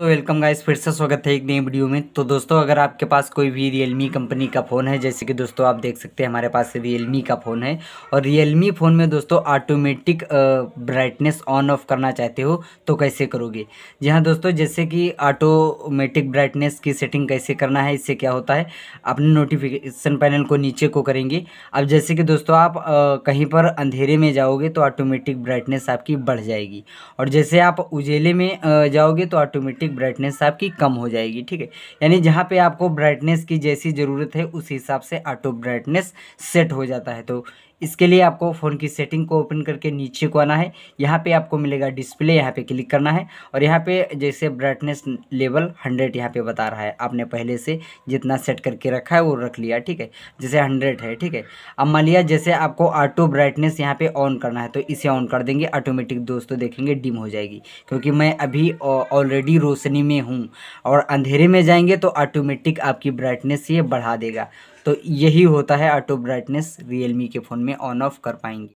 so welcome guys फिर से स्वागत है एक नई वीडियो में तो दोस्तों अगर आपके पास कोई भी रियलमी कंपनी का फ़ोन है जैसे कि दोस्तों आप देख सकते हैं हमारे पास रियलमी का फ़ोन है और रियलमी फ़ोन में दोस्तों ऑटोमेटिक ब्राइटनेस ऑन ऑफ करना चाहते हो तो कैसे करोगे जी हाँ दोस्तों जैसे कि ऑटोमेटिक ब्राइटनेस की सेटिंग कैसे करना है इससे क्या होता है अपने नोटिफिकेशन पैनल को नीचे को करेंगे अब जैसे कि दोस्तों आप कहीं पर अंधेरे में जाओगे तो ऑटोमेटिक ब्राइटनेस आपकी बढ़ जाएगी और जैसे आप उजेले में जाओगे तो ऑटोमेटिक रियलिस्टिक ब्राइटनेस आपकी कम हो जाएगी ठीक है यानी जहाँ पे आपको ब्राइटनेस की जैसी ज़रूरत है उस हिसाब से ऑटो ब्राइटनेस सेट हो जाता है तो इसके लिए आपको फ़ोन की सेटिंग को ओपन करके नीचे को आना है यहाँ पे आपको मिलेगा डिस्प्ले यहाँ पे क्लिक करना है और यहाँ पे जैसे ब्राइटनेस लेवल हंड्रेड यहाँ पे बता रहा है आपने पहले से जितना सेट करके रखा है वो रख लिया ठीक है जैसे हंड्रेड है ठीक है अब मान लिया जैसे आपको ऑटो ब्राइटनेस यहाँ पर ऑन करना है तो इसे ऑन कर देंगे ऑटोमेटिक दोस्तों देखेंगे डिम हो जाएगी क्योंकि मैं अभी ऑलरेडी रोशनी में हूँ और अंधेरे में जाएंगे तो ऑटोमेटिक आपकी ब्राइटनेस ये बढ़ा देगा तो यही होता है ऑटो ब्राइटनेस रियलमी के फ़ोन में ऑन ऑफ कर पाएंगे